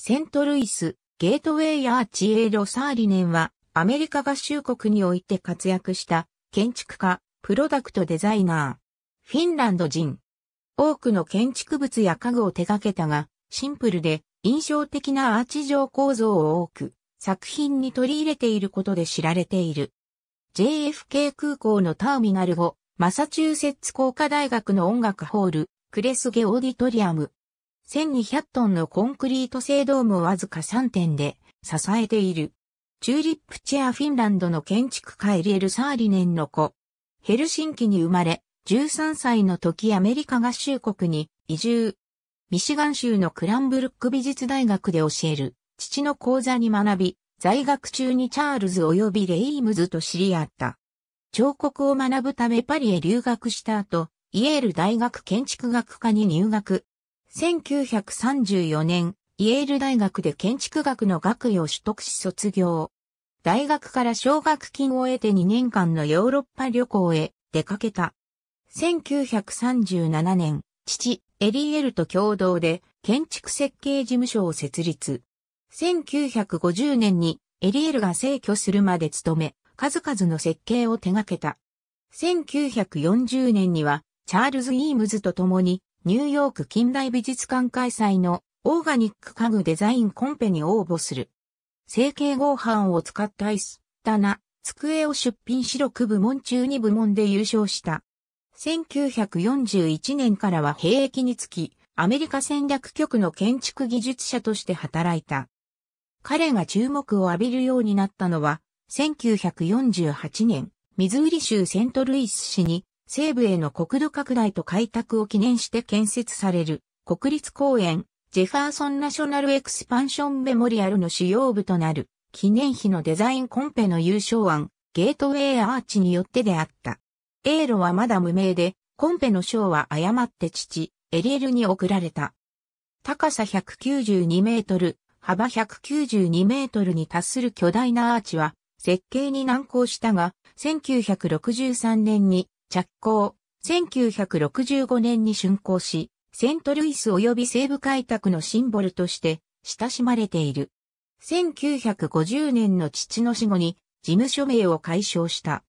セントルイス、ゲートウェイアーチエロサーリネンは、アメリカ合衆国において活躍した建築家、プロダクトデザイナー、フィンランド人。多くの建築物や家具を手掛けたが、シンプルで印象的なアーチ状構造を多く、作品に取り入れていることで知られている。JFK 空港のターミナル後、マサチューセッツ工科大学の音楽ホール、クレスゲオーディトリアム、1200トンのコンクリート製ドームをわずか3点で支えている。チューリップチェアフィンランドの建築家エリエル・サーリネンの子。ヘルシンキに生まれ、13歳の時アメリカ合衆国に移住。ミシガン州のクランブルック美術大学で教える父の講座に学び、在学中にチャールズ及びレイムズと知り合った。彫刻を学ぶためパリへ留学した後、イエール大学建築学科に入学。1934年、イェール大学で建築学の学位を取得し卒業。大学から奨学金を得て2年間のヨーロッパ旅行へ出かけた。1937年、父、エリエルと共同で建築設計事務所を設立。1950年にエリエルが逝去するまで務め、数々の設計を手掛けた。1940年にはチャールズ・イームズと共にニューヨーク近代美術館開催のオーガニック家具デザインコンペに応募する。成形合板を使った椅子、棚、机を出品し6部門中2部門で優勝した。1941年からは兵役につき、アメリカ戦略局の建築技術者として働いた。彼が注目を浴びるようになったのは、1948年、ミズーリ州セントルイス市に西部への国土拡大と開拓を記念して建設される国立公園ジェファーソンナショナルエクスパンションメモリアルの主要部となる記念碑のデザインコンペの優勝案ゲートウェイアーチによってであった。エ路はまだ無名でコンペの賞は誤って父エリエルに贈られた。高さ192メートル、幅192メートルに達する巨大なアーチは設計に難航したが、1963年に着工、1965年に竣工し、セントルイス及び西部開拓のシンボルとして親しまれている。1950年の父の死後に事務所名を解消した。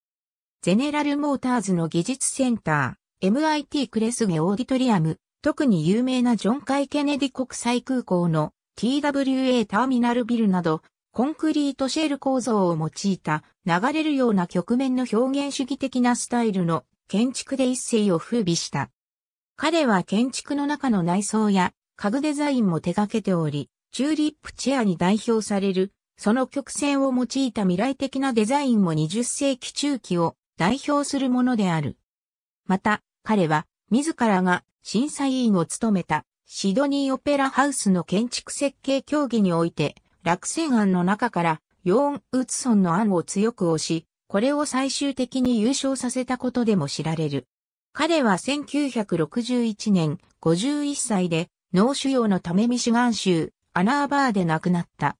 ゼネラルモーターズの技術センター、MIT クレスゲオーディトリアム、特に有名なジョン・カイ・ケネディ国際空港の TWA ターミナルビルなどコンクリートシェール構造を用いた流れるような局面の表現主義的なスタイルの建築で一世を風靡した。彼は建築の中の内装や家具デザインも手掛けており、チューリップチェアに代表される、その曲線を用いた未来的なデザインも20世紀中期を代表するものである。また、彼は自らが審査委員を務めたシドニーオペラハウスの建築設計協議において、落生案の中からヨーン・ウツソンの案を強く推し、これを最終的に優勝させたことでも知られる。彼は1961年51歳で脳腫瘍のためミシガン州アナーバーで亡くなった。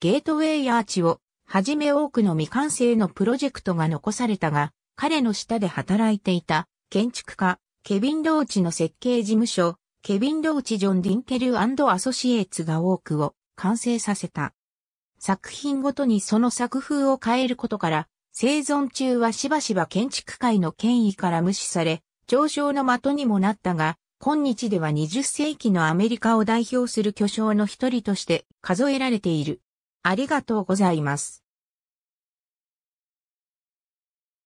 ゲートウェイアーチをはじめ多くの未完成のプロジェクトが残されたが、彼の下で働いていた建築家ケビン・ローチの設計事務所、ケビン・ローチ・ジョン・ディンケルアソシエーツが多くを完成させた。作品ごとにその作風を変えることから、生存中はしばしば建築界の権威から無視され、上昇の的にもなったが、今日では20世紀のアメリカを代表する巨匠の一人として数えられている。ありがとうございます。